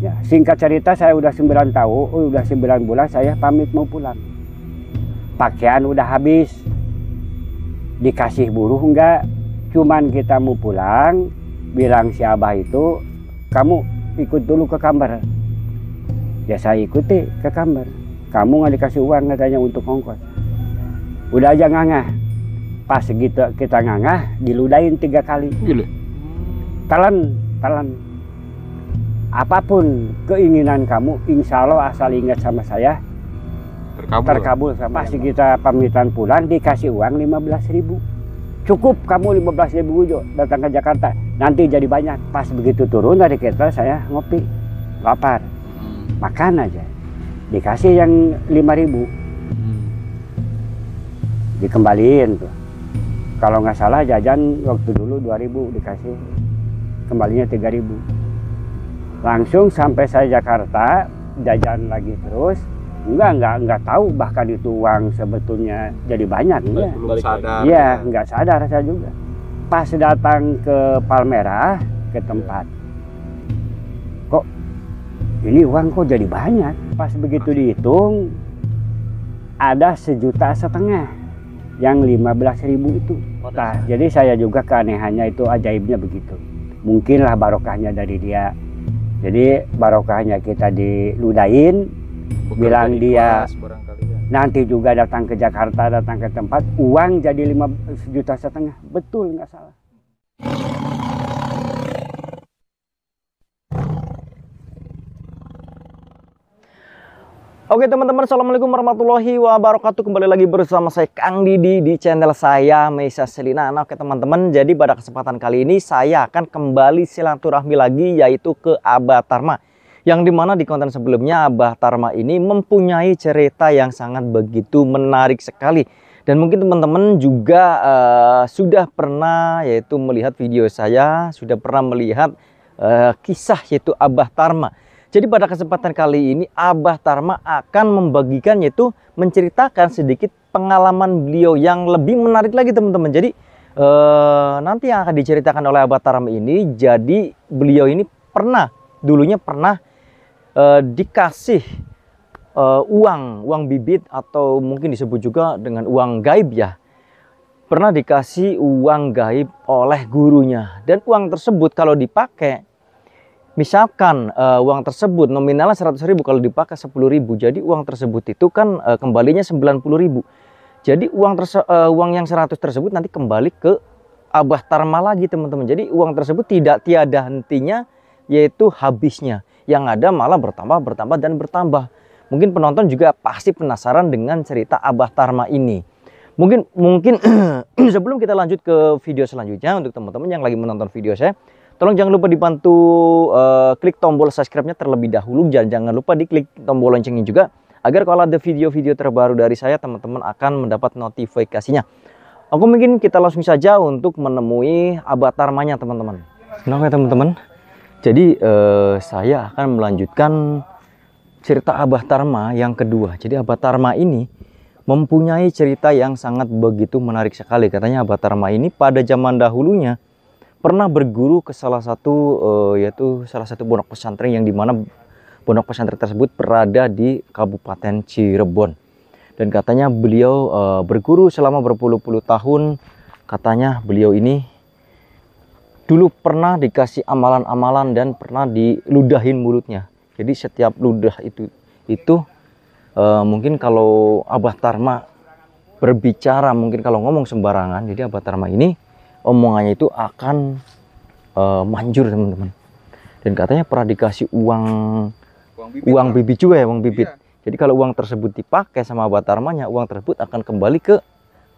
Ya, singkat cerita saya udah 9 tahun, udah 9 bulan saya pamit mau pulang. Pakaian udah habis. Dikasih buruh enggak? Cuman kita mau pulang, bilang si Abah itu, kamu ikut dulu ke kamar. Ya saya ikuti ke kamar. Kamu nggak dikasih uang katanya untuk ongkos. Udah aja ngangah. Pas gitu kita ngangah, diludain tiga kali. Gila. Talan, talan apapun keinginan kamu, insya Allah asal ingat sama saya, terkabul. terkabul sama Pasti kita pamitan pulang dikasih uang 15 ribu. Cukup kamu 15 ribu Jo datang ke Jakarta. Nanti jadi banyak. Pas begitu turun dari kereta saya ngopi, lapar, hmm. makan aja. Dikasih yang 5 ribu. Hmm. Dikembaliin tuh. Kalau nggak salah jajan waktu dulu 2000 dikasih kembalinya 3000 ribu langsung sampai saya Jakarta jajan lagi terus enggak enggak enggak tahu bahkan itu uang sebetulnya jadi banyak enggak belum sadar iya ya. enggak sadar saya juga pas datang ke Palmerah ke iya. tempat kok ini uang kok jadi banyak pas begitu dihitung ada sejuta setengah yang 15 ribu itu nah jadi saya juga keanehannya itu ajaibnya begitu mungkinlah barokahnya dari dia jadi barokahnya kita diludain, Bukan bilang dia ya. nanti juga datang ke Jakarta, datang ke tempat, uang jadi lima juta setengah. Betul nggak salah. Oke teman-teman, Assalamualaikum warahmatullahi wabarakatuh Kembali lagi bersama saya Kang Didi di channel saya Meisa Selina nah, Oke teman-teman, jadi pada kesempatan kali ini saya akan kembali silaturahmi lagi yaitu ke Abah Tarma Yang dimana di konten sebelumnya Abah Tarma ini mempunyai cerita yang sangat begitu menarik sekali Dan mungkin teman-teman juga uh, sudah pernah yaitu melihat video saya Sudah pernah melihat uh, kisah yaitu Abah Tarma jadi pada kesempatan kali ini Abah Tarma akan membagikan yaitu menceritakan sedikit pengalaman beliau yang lebih menarik lagi teman-teman. Jadi eh, nanti yang akan diceritakan oleh Abah Tarma ini jadi beliau ini pernah dulunya pernah eh, dikasih eh, uang, uang bibit atau mungkin disebut juga dengan uang gaib ya pernah dikasih uang gaib oleh gurunya dan uang tersebut kalau dipakai misalkan uh, uang tersebut nominalnya seratus ribu kalau dipakai sepuluh ribu jadi uang tersebut itu kan uh, kembalinya puluh ribu jadi uang uh, uang yang seratus tersebut nanti kembali ke Abah Tarma lagi teman-teman jadi uang tersebut tidak tiada hentinya yaitu habisnya yang ada malah bertambah bertambah dan bertambah mungkin penonton juga pasti penasaran dengan cerita Abah Tarma ini mungkin mungkin sebelum kita lanjut ke video selanjutnya untuk teman-teman yang lagi menonton video saya Tolong jangan lupa dibantu uh, klik tombol subscribe-nya terlebih dahulu dan jangan lupa diklik tombol loncengnya juga agar kalau ada video-video terbaru dari saya teman-teman akan mendapat notifikasinya. Aku mungkin kita langsung saja untuk menemui avatar manya teman-teman. Nah, oke ya, teman-teman. Jadi uh, saya akan melanjutkan cerita Abah Tarma yang kedua. Jadi Abah Tarma ini mempunyai cerita yang sangat begitu menarik sekali. Katanya Abah Tarma ini pada zaman dahulunya pernah berguru ke salah satu uh, yaitu salah satu pondok pesantren yang dimana pondok pesantren tersebut berada di Kabupaten Cirebon dan katanya beliau uh, berguru selama berpuluh-puluh tahun katanya beliau ini dulu pernah dikasih amalan-amalan dan pernah diludahin mulutnya jadi setiap ludah itu itu uh, mungkin kalau Abah Tarma berbicara mungkin kalau ngomong sembarangan jadi Abah Tarma ini omongannya itu akan uh, manjur teman-teman dan katanya pernah dikasih uang uang bibit, juga ya uang bibit iya. jadi kalau uang tersebut dipakai sama abah tarmanya, uang tersebut akan kembali ke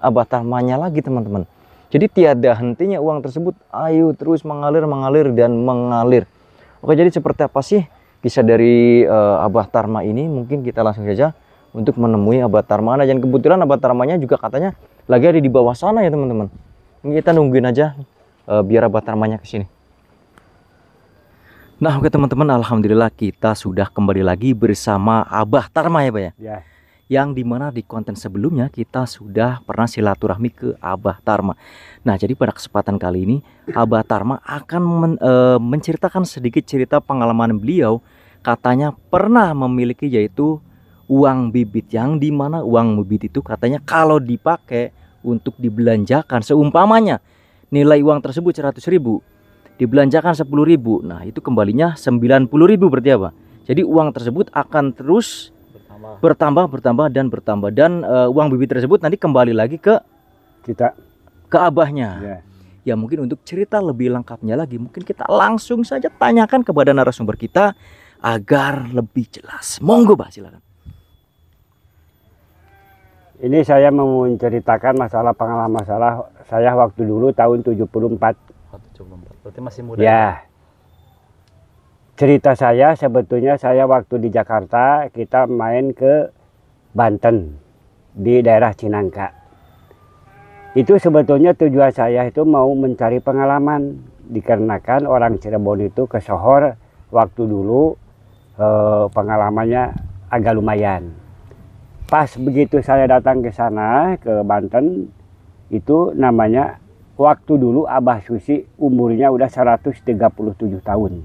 abah tarmanya lagi teman-teman jadi tiada hentinya uang tersebut ayo terus mengalir mengalir dan mengalir oke jadi seperti apa sih kisah dari uh, eh, Abah Tarma ini mungkin kita langsung saja untuk menemui Abah Tarma nah, dan kebetulan Abah Tarmanya juga katanya lagi ada di bawah sana ya teman-teman kita nungguin aja e, biar abah tarmanya ke sini. Nah, oke teman-teman, alhamdulillah kita sudah kembali lagi bersama Abah Tarma ya, Pak ya. yeah. Yang dimana di konten sebelumnya kita sudah pernah silaturahmi ke Abah Tarma. Nah, jadi pada kesempatan kali ini Abah Tarma akan men, e, menceritakan sedikit cerita pengalaman beliau. Katanya pernah memiliki yaitu uang bibit yang dimana uang bibit itu katanya kalau dipakai untuk dibelanjakan seumpamanya nilai uang tersebut seratus ribu dibelanjakan sepuluh ribu nah itu kembalinya puluh ribu berarti apa jadi uang tersebut akan terus bertambah bertambah, bertambah dan bertambah dan uh, uang bibit tersebut nanti kembali lagi ke kita ke abahnya yeah. ya mungkin untuk cerita lebih lengkapnya lagi mungkin kita langsung saja tanyakan kepada narasumber kita agar lebih jelas monggo bah silakan ini saya mau menceritakan masalah pengalaman masalah saya waktu dulu tahun 74. 74. Berarti masih muda. Ya. Cerita saya sebetulnya saya waktu di Jakarta kita main ke Banten di daerah Cinangka. Itu sebetulnya tujuan saya itu mau mencari pengalaman dikarenakan orang Cirebon itu ke Sohor waktu dulu eh, pengalamannya agak lumayan pas begitu saya datang ke sana ke Banten itu namanya waktu dulu Abah Susi umurnya udah 137 tahun. Hmm.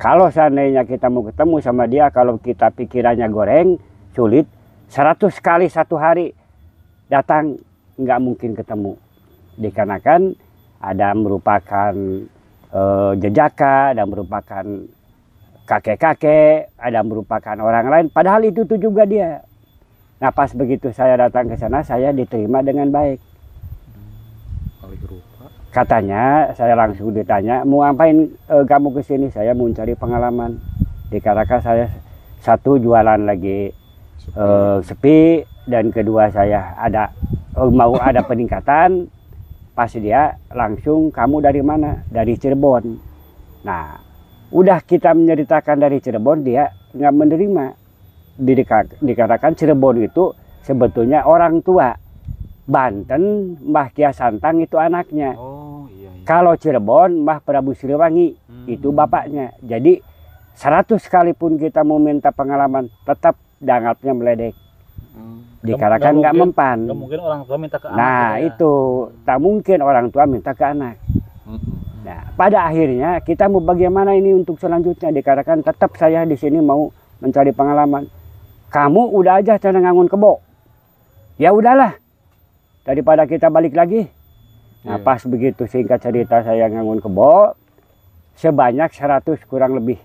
Kalau seandainya kita mau ketemu sama dia kalau kita pikirannya goreng sulit 100 kali satu hari datang nggak mungkin ketemu dikarenakan ada merupakan e, jejaka ada merupakan kakek-kakek ada merupakan orang lain padahal itu tuh juga dia Nah pas begitu saya datang ke sana saya diterima dengan baik. Katanya saya langsung ditanya mau ngapain e, kamu ke sini? Saya mau cari pengalaman. Dikatakan saya satu jualan lagi sepi. E, sepi dan kedua saya ada e, mau ada peningkatan. Pas dia langsung kamu dari mana? Dari Cirebon. Nah udah kita menceritakan dari Cirebon dia nggak menerima dikatakan Cirebon itu sebetulnya orang tua Banten Mbah Kia Santang itu anaknya. Oh, iya, iya. Kalau Cirebon Mbah Prabu Siliwangi hmm. itu bapaknya. Jadi 100 sekalipun kita mau minta pengalaman tetap dangatnya meledek. Hmm. Dikatakan nggak mempan. Gak mungkin orang tua minta ke nah, anak. Nah gitu ya. itu tak mungkin orang tua minta ke anak. Hmm. Nah, pada akhirnya kita mau bagaimana ini untuk selanjutnya dikatakan tetap saya di sini mau mencari pengalaman kamu udah aja cara ngangun kebo. Ya udahlah, daripada kita balik lagi. Nah yeah. pas begitu singkat cerita saya ngangun kebo sebanyak 100 kurang lebih.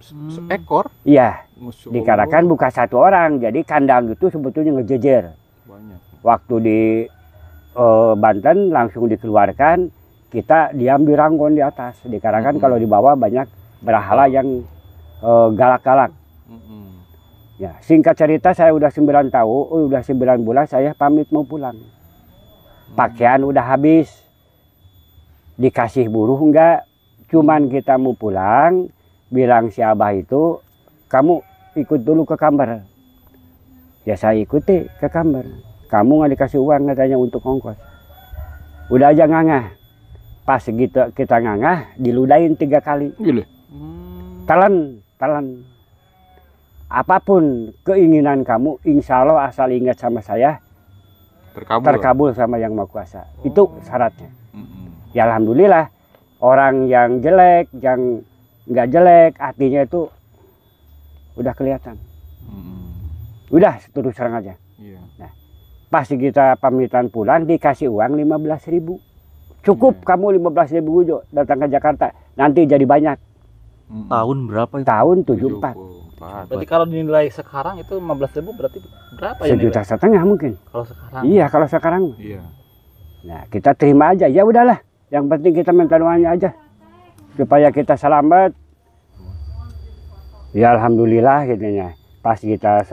Se Seekor? Iya. Dikarenakan bukan satu orang, jadi kandang itu sebetulnya ngejejer. Banyak. Waktu di uh, Banten langsung dikeluarkan, kita diam di ranggon di atas. Dikarenakan mm -hmm. kalau di bawah banyak berhala yang eh, galak-galak. Uh, mm -hmm. Ya, singkat cerita saya udah 9 tahun, udah 9 bulan saya pamit mau pulang. Hmm. Pakaian udah habis. Dikasih buruh enggak? Cuman kita mau pulang, bilang si Abah itu, kamu ikut dulu ke kamar. Ya saya ikuti ke kamar. Kamu nggak dikasih uang katanya untuk ongkos. Udah aja ngangah. Pas gitu kita ngangah, diludain tiga kali. Gila. Talan, talan apapun keinginan kamu, insya Allah asal ingat sama saya, terkabul, terkabul sama yang maha kuasa. Oh. Itu syaratnya. Mm -hmm. Ya alhamdulillah orang yang jelek, yang nggak jelek, artinya itu udah kelihatan. Mm -hmm. Udah terus serang aja. Yeah. Nah, pasti kita pamitan pulang dikasih uang 15 ribu. Cukup yeah. kamu 15 ribu datang ke Jakarta. Nanti jadi banyak. Tahun berapa itu? Tahun 74. 74. Berarti kalau dinilai sekarang itu 15.000 berarti berapa ya? Sejuta setengah mungkin. Kalau sekarang. Iya, kalau sekarang. Iya. Nah, kita terima aja. Ya udahlah. Yang penting kita minta doanya aja supaya kita selamat. Ya alhamdulillah gitu ya. Pas kita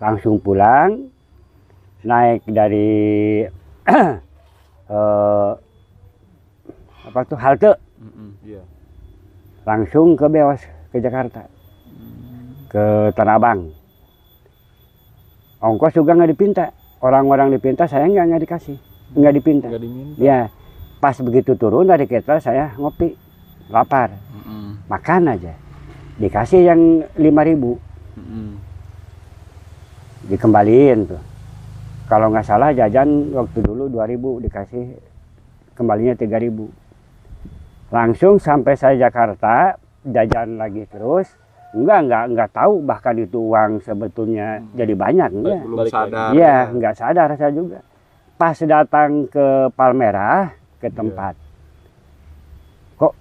langsung pulang naik dari eh, apa tuh halte. Mm -hmm. yeah. Langsung ke Bewas ke Jakarta ke Tanah Abang. Ongkos juga nggak dipinta. Orang-orang dipinta, saya nggak nggak dikasih, nggak dipinta. Nggak diminta. Ya, pas begitu turun dari kereta saya ngopi, lapar, mm -mm. makan aja. Dikasih yang lima ribu, mm -mm. dikembaliin tuh. Kalau nggak salah jajan waktu dulu dua ribu dikasih kembalinya tiga ribu. Langsung sampai saya Jakarta, jajan lagi terus Enggak, enggak, enggak tahu bahkan itu uang sebetulnya hmm. jadi banyak. Enggak. Belum sadar. Iya, ya. enggak sadar saya juga. Pas datang ke Palmerah, ke iya. tempat. Yeah. Kok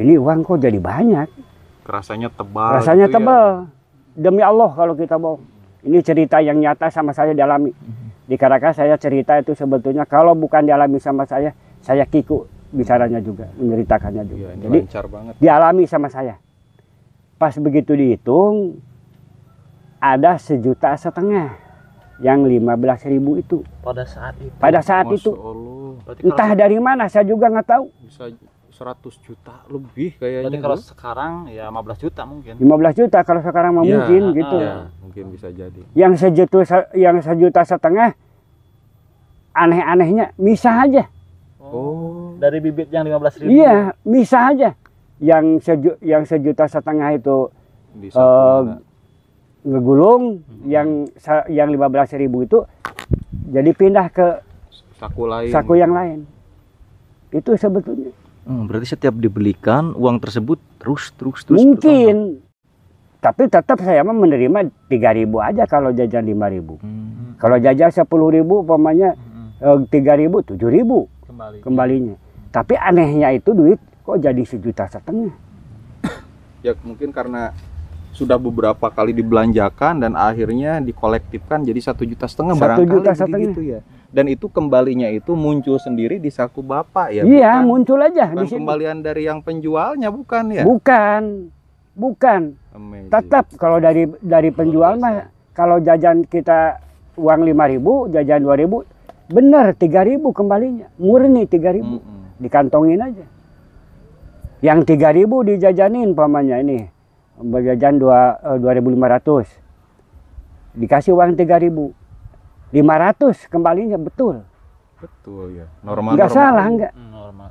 ini uang kok jadi banyak? Rasanya tebal. Rasanya gitu ya. tebal. Ya? Demi Allah kalau kita bohong. Ini cerita yang nyata sama saya dialami. Hmm. Di Caracas saya cerita itu sebetulnya kalau bukan dialami sama saya, saya kiku bicaranya juga, menceritakannya juga. Iya, ini Jadi lancar banget. dialami sama saya. Pas begitu dihitung, ada sejuta setengah yang 15 ribu itu. Pada saat itu. Pada saat itu. Allah. Entah dari mana saya juga nggak tahu. Bisa 100 juta lebih kayaknya. Jadi kalau sekarang ya 15 juta mungkin. 15 juta kalau sekarang mau ya, mungkin uh, gitu. Ya, mungkin bisa jadi. Yang sejuta yang sejuta setengah aneh-anehnya bisa aja. Oh. Dari bibit yang 15 ribu. Iya, bisa aja yang seju, yang sejuta setengah itu uh, ngegulung, hmm. yang yang lima belas ribu itu jadi pindah ke saku lain. Saku yang lain. Itu sebetulnya. Hmm, berarti setiap dibelikan uang tersebut terus terus terus. Mungkin. Bertambah. Tapi tetap saya mah menerima tiga ribu aja kalau jajan lima ribu. Hmm. Kalau jajan sepuluh ribu, umpamanya hmm. Eh, tiga hmm. tujuh ribu Kembali. kembalinya. Hmm. Tapi anehnya itu duit kok jadi sejuta setengah ya mungkin karena sudah beberapa kali dibelanjakan dan akhirnya dikolektifkan jadi satu juta setengah satu juta setengah gitu ya dan itu kembalinya itu muncul sendiri di saku bapak ya iya bukan, muncul aja bukan di sini. kembalian dari yang penjualnya bukan ya bukan bukan Amazing. tetap kalau dari dari penjual mah kalau jajan kita uang lima ribu jajan dua ribu benar tiga ribu kembalinya murni tiga ribu mm -hmm. dikantongin aja yang 3000 dijajanin pamannya ini berjajan 2 2500 eh, dikasih uang 3000 500 kembalinya betul betul ya normal Enggak normal. salah nggak hmm, normal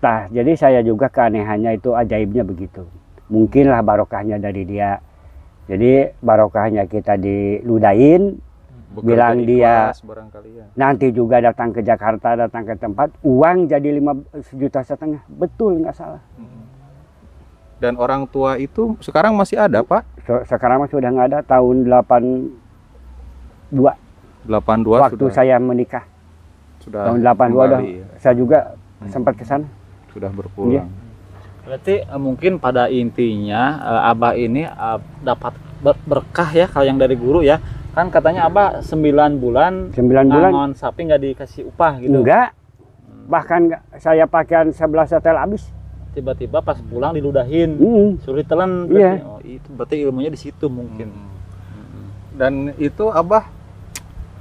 nah jadi saya juga keanehannya itu ajaibnya begitu mungkinlah barokahnya dari dia jadi barokahnya kita diludain Bekerja bilang dia ya. nanti juga datang ke Jakarta, datang ke tempat, uang jadi lima juta setengah, betul nggak salah. Hmm. Dan orang tua itu sekarang masih ada pak? Sekarang masih sudah nggak ada, tahun delapan dua Waktu sudah. saya menikah. Sudah tahun delapan dua Ya. Saya juga hmm. sempat ke sana. Sudah berpulang. Ya. Berarti eh, mungkin pada intinya eh, Abah ini eh, dapat berkah ya kalau yang dari guru ya kan katanya apa sembilan bulan sembilan bulan non sapi nggak dikasih upah gitu enggak hmm. bahkan saya pakaian sebelah setel habis tiba-tiba pas pulang diludahin mm. suruh iya yeah. oh, itu berarti ilmunya di situ mungkin mm. dan itu abah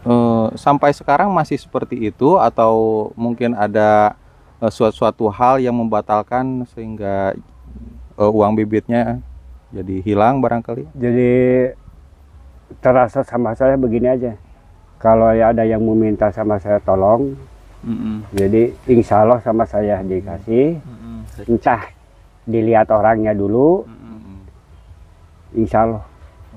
uh, sampai sekarang masih seperti itu atau mungkin ada uh, eh, suatu suatu hal yang membatalkan sehingga uh, uang bibitnya jadi hilang barangkali jadi terasa sama saya begini aja. Kalau ya ada yang meminta sama saya tolong, mm -hmm. jadi insya Allah sama saya dikasih. Mm -hmm. Entah dilihat orangnya dulu, mm -hmm. insya Allah.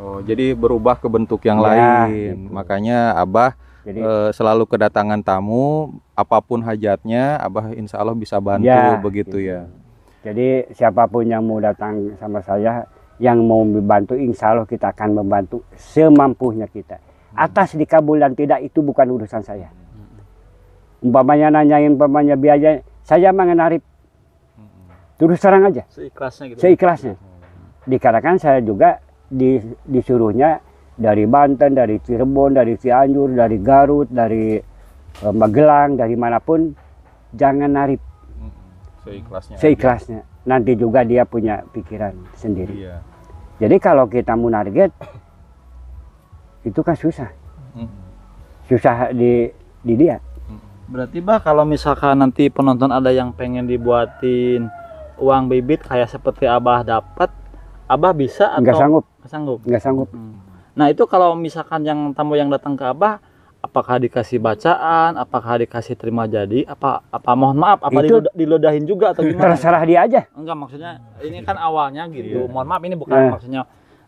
Oh, jadi berubah ke bentuk yang ya, lain. Gitu. Makanya Abah jadi, e, selalu kedatangan tamu, apapun hajatnya, Abah insya Allah bisa bantu ya, begitu gitu. ya. Jadi siapapun yang mau datang sama saya, yang mau membantu insya Allah kita akan membantu semampunya kita atas dikabul dan tidak itu bukan urusan saya umpamanya nanyain umpamanya biaya saya mengenari terus terang aja seikhlasnya gitu seikhlasnya dikarenakan saya juga di, disuruhnya dari Banten, dari Cirebon, dari Cianjur, dari Garut, dari eh, Magelang, dari manapun, jangan narip. Seikhlasnya. Seikhlasnya. Nanti juga dia punya pikiran sendiri. Iya. Jadi kalau kita mau target itu kan susah. Susah di dilihat. Berarti bah kalau misalkan nanti penonton ada yang pengen dibuatin uang bibit kayak seperti Abah dapat, Abah bisa atau nggak sanggup? Nggak sanggup. Nggak sanggup. Nah, itu kalau misalkan yang tamu yang datang ke Abah apakah dikasih bacaan apakah dikasih terima jadi apa apa mohon maaf apa itu, dilodahin juga atau gimana terserah dia aja enggak maksudnya ini kan awalnya gitu iya. mohon maaf ini bukan yeah. maksudnya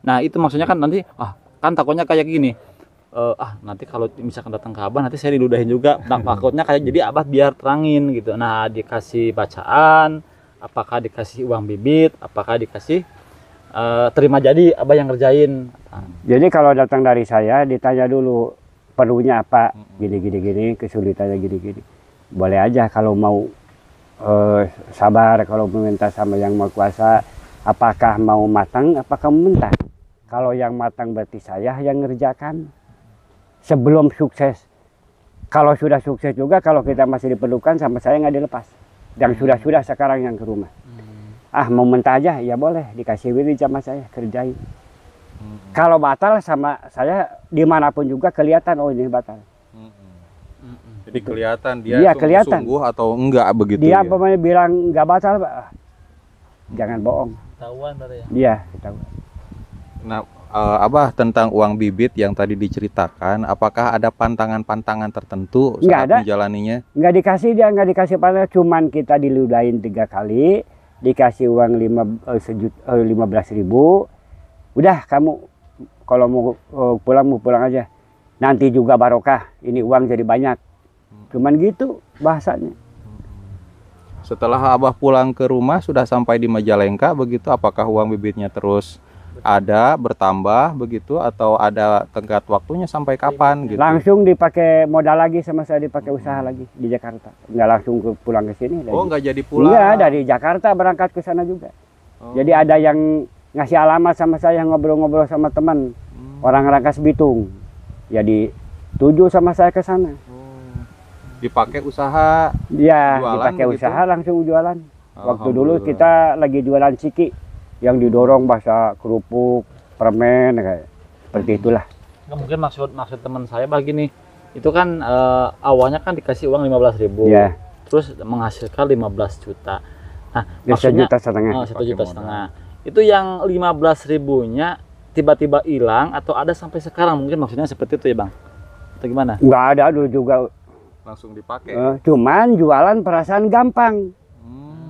nah itu maksudnya kan nanti ah kan takutnya kayak gini uh, ah nanti kalau misalkan datang ke abah nanti saya diludahin juga nah, hmm. takutnya kayak jadi abah biar terangin gitu nah dikasih bacaan apakah dikasih uang bibit apakah dikasih uh, terima jadi abah yang ngerjain jadi kalau datang dari saya ditanya dulu perlunya apa gini gini gini kesulitannya gini gini boleh aja kalau mau eh, sabar kalau meminta sama yang mau kuasa apakah mau matang apakah mentah kalau yang matang berarti saya yang ngerjakan sebelum sukses kalau sudah sukses juga kalau kita masih diperlukan sama saya nggak dilepas yang sudah sudah sekarang yang ke rumah ah mau mentah aja ya boleh dikasih wiri sama saya kerjain Hmm. Kalau batal sama saya dimanapun juga kelihatan oh ini batal. Hmm. Jadi kelihatan dia iya, kelihatan. sungguh atau enggak begitu. Dia ya? pemain bilang enggak batal, Pak. jangan bohong. Tahuan tadi ya. Iya, tahu. Nah, uh, apa tentang uang bibit yang tadi diceritakan, apakah ada pantangan-pantangan tertentu saat nggak ada. menjalaninya? Enggak dikasih dia, enggak dikasih pantangan, cuman kita diludahin tiga kali, dikasih uang lima, uh, sejut, uh, 15 ribu, udah kamu kalau mau eh, pulang mau pulang aja nanti juga barokah ini uang jadi banyak hmm. cuman gitu bahasanya setelah abah pulang ke rumah sudah sampai di Majalengka begitu apakah uang bibitnya terus ada bertambah begitu atau ada tenggat waktunya sampai kapan gitu langsung dipakai modal lagi sama saya dipakai hmm. usaha lagi di Jakarta nggak langsung ke pulang ke sini oh nggak jadi pulang iya dari Jakarta berangkat ke sana juga oh. jadi ada yang ngasih alamat sama saya ngobrol-ngobrol sama teman hmm. orang Rangkas Bitung. Jadi ya, tuju sama saya ke sana. Hmm. Dipakai usaha? ya dipakai gitu? usaha langsung jualan. Waktu dulu kita lagi jualan ciki yang didorong bahasa kerupuk, permen kayak seperti hmm. itulah. Nah, mungkin maksud maksud teman saya begini, itu kan uh, awalnya kan dikasih uang lima belas ribu yeah. Terus menghasilkan 15 juta. Nah, maksudnya juta setengah. Oh, satu juta setengah itu yang 15 ribunya tiba-tiba hilang atau ada sampai sekarang mungkin maksudnya seperti itu ya bang atau gimana nggak ada dulu juga langsung dipakai uh, cuman jualan perasaan gampang hmm.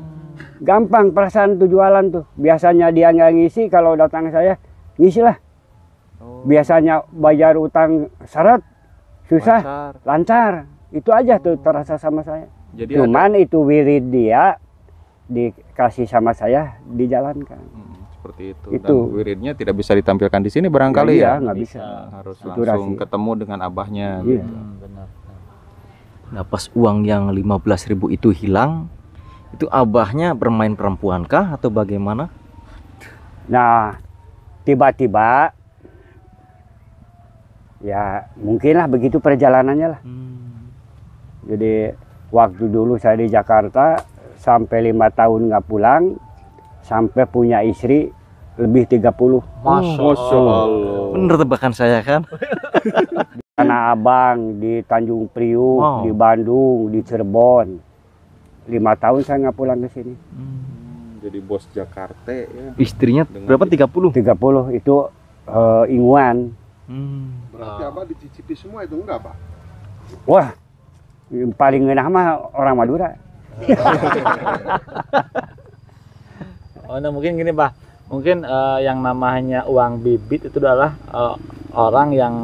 gampang perasaan tuh jualan tuh biasanya dia nggak ngisi kalau datang saya ngisi lah oh. biasanya bayar utang syarat susah lancar, lancar. itu aja oh. tuh hmm. terasa sama saya jadi cuman ada... itu wirid dia dikasih sama saya dijalankan. Hmm, seperti itu. itu. Dan wiridnya tidak bisa ditampilkan di sini barangkali iya, ya? Iya, nggak bisa. Harus itu langsung ketemu dengan abahnya. Iya. Gitu. Hmm, benar. Nah pas uang yang belas ribu itu hilang, itu abahnya bermain perempuan kah atau bagaimana? Nah tiba-tiba ya mungkinlah begitu perjalanannya lah. Hmm. Jadi waktu dulu saya di Jakarta sampai lima tahun nggak pulang, sampai punya istri lebih 30. puluh Allah. Bener tebakan saya kan? di Tanah Abang, di Tanjung Priuk, wow. di Bandung, di Cirebon. Lima tahun saya nggak pulang ke sini. Hmm, jadi bos Jakarta ya. Istrinya Dengan berapa 30? 30 itu uh, Inguan. Hmm. Berarti apa dicicipi semua itu enggak, Pak? Wah, paling enak mah orang Madura. oh nah mungkin gini pak mungkin uh, yang namanya uang bibit itu adalah uh, orang yang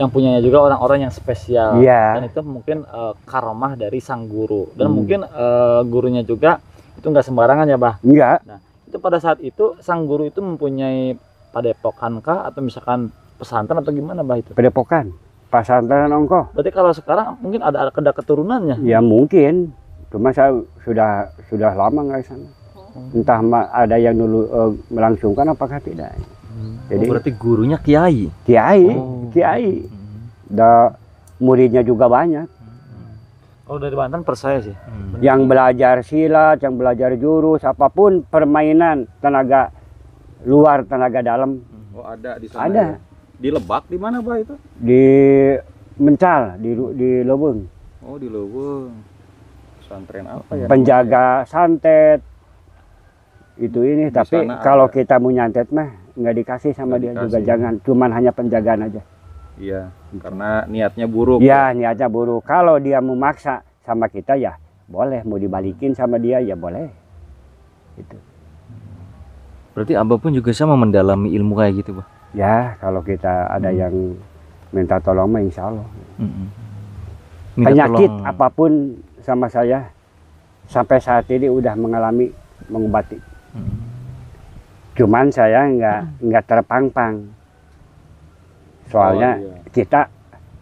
yang punyanya juga orang-orang yang spesial yeah. dan itu mungkin uh, karomah dari sang guru dan hmm. mungkin uh, gurunya juga itu nggak sembarangan ya bah enggak iya. nah itu pada saat itu sang guru itu mempunyai padepokan kah atau misalkan pesantren atau gimana bah itu padepokan pesantren ongko berarti kalau sekarang mungkin ada ada keturunannya ya mungkin Cuma saya sudah sudah lama nggak sana. Hmm. Entah ada yang dulu uh, melangsungkan apakah tidak. Hmm. Jadi oh, berarti gurunya kiai. Kiai, oh. kiai. Hmm. Da muridnya juga banyak. Kalau hmm. oh, dari Banten percaya sih. Hmm. Yang belajar silat, yang belajar jurus, apapun permainan tenaga luar, tenaga dalam. Oh ada di sana. Ada. Ya? Di Lebak di mana pak itu? Di Mencal, di di Oh di Lubung. Pesantren apa ya? Penjaga ya? santet. Itu ini di tapi kalau ada. kita mau nyantet mah nggak dikasih sama nggak dia dikasih. juga jangan, cuman hanya penjagaan aja. Iya, karena niatnya buruk. Iya, ya. niatnya buruk. Kalau dia memaksa sama kita ya boleh, mau dibalikin sama dia ya boleh. Itu. Berarti Abah pun juga sama mendalami ilmu kayak gitu, Bah. Ya, kalau kita ada hmm. yang minta tolong mah insya Allah. Hmm. hmm. Penyakit tolong. apapun sama saya sampai saat ini udah mengalami mengobati. Hmm. Cuman saya nggak hmm. nggak terpang-pang. Soalnya oh, iya. kita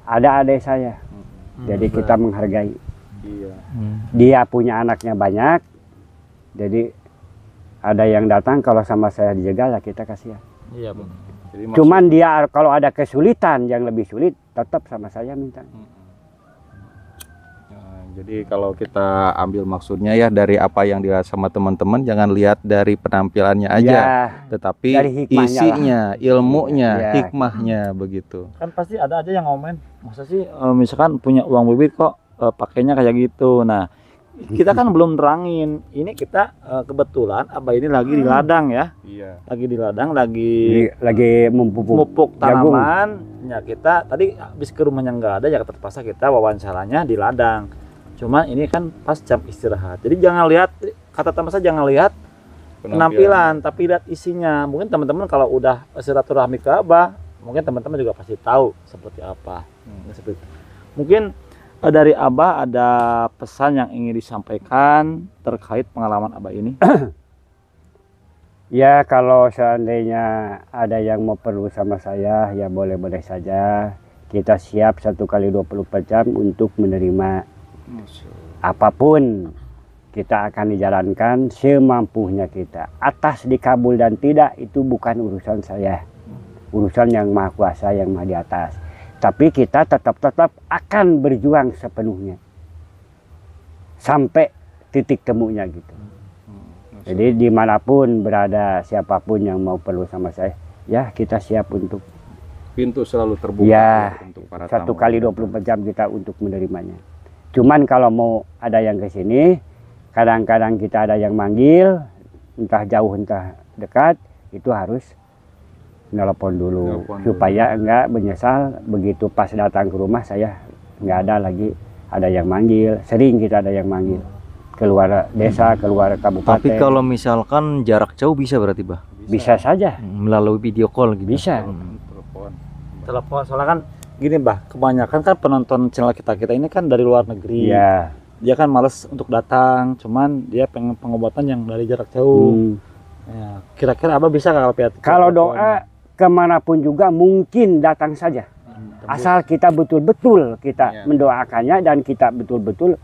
ada adik saya, hmm. jadi hmm. kita menghargai. Iya. Hmm. Dia punya anaknya banyak, jadi ada yang datang kalau sama saya dijaga ya kita kasihan. Iya Cuman dia kalau ada kesulitan yang lebih sulit tetap sama saya minta. Hmm. Jadi kalau kita ambil maksudnya ya dari apa yang dilihat sama teman-teman jangan lihat dari penampilannya aja, ya, tetapi isinya, lah. ilmunya, ya. hikmahnya hmm. begitu. Kan pasti ada aja yang ngomen, masa sih eh, misalkan punya uang bibit kok eh, pakainya kayak gitu. Nah, kita kan belum terangin. Ini kita eh, kebetulan apa ini lagi di hmm. ladang ya. Iya. Lagi di ladang, lagi mumpuk lagi mempupuk, tanaman. Ya kita tadi habis ke rumahnya enggak ada ya terpaksa kita wawancaranya di ladang cuma ini kan pas jam istirahat. Jadi jangan lihat kata teman saya jangan lihat penampilan, penampilan tapi lihat isinya. Mungkin teman-teman kalau udah silaturahmi ke Abah, mungkin teman-teman juga pasti tahu seperti apa. Hmm. Nah, seperti mungkin eh, dari Abah ada pesan yang ingin disampaikan terkait pengalaman Abah ini. Ya kalau seandainya ada yang mau perlu sama saya ya boleh-boleh saja. Kita siap satu kali 24 jam untuk menerima apapun kita akan dijalankan semampunya kita atas dikabul dan tidak itu bukan urusan saya urusan yang maha kuasa yang maha di atas tapi kita tetap tetap akan berjuang sepenuhnya sampai titik temunya gitu jadi dimanapun berada siapapun yang mau perlu sama saya ya kita siap untuk pintu selalu terbuka ya, untuk para satu tamu. kali 24 jam kita untuk menerimanya Cuman kalau mau ada yang ke sini, kadang-kadang kita ada yang manggil, entah jauh entah dekat, itu harus nelpon dulu Nelpon supaya dulu. enggak menyesal begitu pas datang ke rumah saya enggak ada lagi ada yang manggil sering kita ada yang manggil keluar desa hmm. keluar kabupaten tapi kalau misalkan jarak jauh bisa berarti bah bisa, bisa saja melalui video call gitu bisa hmm. Telepon? telepon soalnya kan gini bah kebanyakan kan penonton channel kita kita ini kan dari luar negeri yeah. dia kan males untuk datang cuman dia pengen pengobatan yang dari jarak jauh hmm. ya, kira-kira apa bisa kalau pihak kalau doa kemanapun juga mungkin datang saja hmm, asal kita betul-betul kita yeah. mendoakannya dan kita betul-betul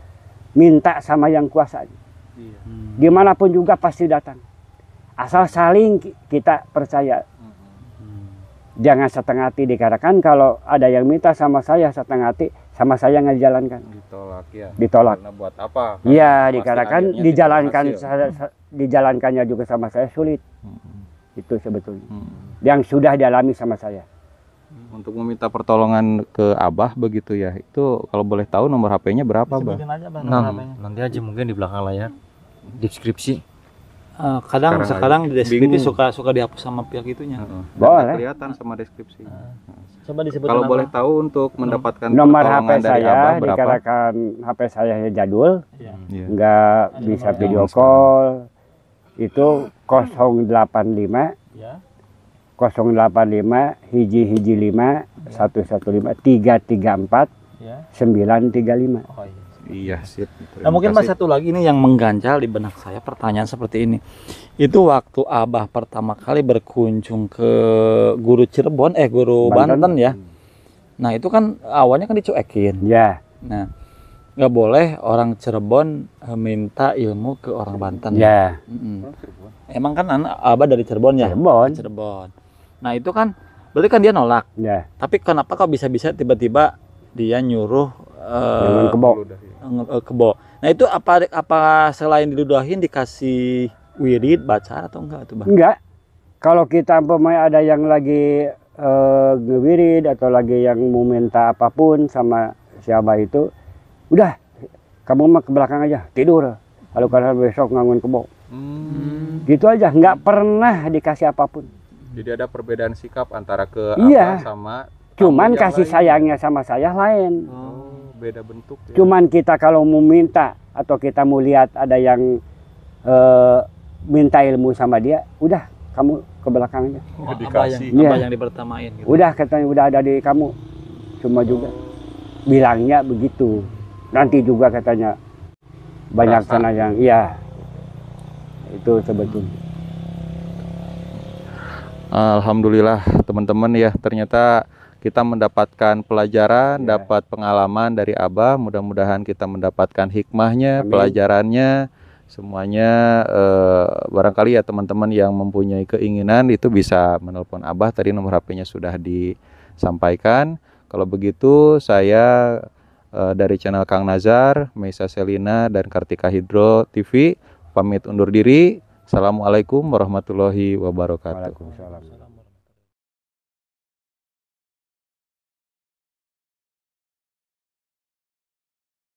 minta sama yang kuasa yeah. hmm. dimanapun juga pasti datang asal saling kita percaya jangan setengah hati dikarenakan kalau ada yang minta sama saya setengah hati sama saya nggak dijalankan ditolak ya ditolak Karena buat apa iya dikarenakan dijalankan dijalankannya juga sama saya sulit hmm. itu sebetulnya hmm. yang sudah dialami sama saya hmm. untuk meminta pertolongan ke abah begitu ya itu kalau boleh tahu nomor HP-nya berapa bah? Aja, bah, nanti aja mungkin di belakang layar deskripsi Eh, kadang sekarang, sekarang di deskripsi bingung. suka suka dihapus sama pihak itunya. Uh, boleh. Kelihatan sama deskripsi. Uh, coba disebut Kalau nama. boleh tahu untuk mendapatkan nomor HP saya dikarenakan HP saya ya jadul. Yeah. Iya. nggak yeah. bisa yeah. video call. Itu 085 ya. 085 hiji hiji 5 lima 115 334 empat 935. Iya. Oh, iya. Iya sip. nah, mungkin kasih. mas satu lagi ini yang mengganjal di benak saya pertanyaan seperti ini. Itu waktu abah pertama kali berkunjung ke guru Cirebon, eh guru Banten, Banten ya. Hmm. Nah itu kan awalnya kan dicuekin. Ya. Nah nggak boleh orang Cirebon eh, minta ilmu ke orang Banten. Ya. Mm -hmm. Emang kan abah dari Cirebon ya. Cirebon. Cirebon. Nah itu kan berarti kan dia nolak. Ya. Tapi kenapa kok bisa-bisa tiba-tiba dia nyuruh uh, kebo. Eh, kebo. Nah itu apa apa selain diludahin dikasih wirid baca atau enggak tuh bang? Enggak. Kalau kita pemain ada yang lagi uh, ngewirid atau lagi yang mau minta apapun sama siapa itu, udah kamu mah ke belakang aja tidur. Lalu karena besok ngangun kebo. Hmm. Gitu aja, nggak pernah dikasih apapun. Jadi ada perbedaan sikap antara ke iya. sama cuman kasih lain. sayangnya sama saya lain. Oh beda bentuk. Ya. Cuman kita kalau mau minta atau kita mau lihat ada yang e, minta ilmu sama dia, udah kamu ke belakang aja. Oh, apa yang ya. apa yang dipertamain gitu. Udah katanya udah ada di kamu. Cuma juga bilangnya begitu. Nanti juga katanya banyak Rasa. sana yang iya. Itu sebetulnya. Alhamdulillah teman-teman ya ternyata kita mendapatkan pelajaran, yeah. dapat pengalaman dari Abah. Mudah-mudahan kita mendapatkan hikmahnya, Amin. pelajarannya. Semuanya eh, barangkali ya teman-teman yang mempunyai keinginan itu bisa menelpon Abah. Tadi nomor HP-nya sudah disampaikan. Kalau begitu saya eh, dari channel Kang Nazar, Meisa Selina dan Kartika Hidro TV pamit undur diri. Assalamualaikum warahmatullahi wabarakatuh.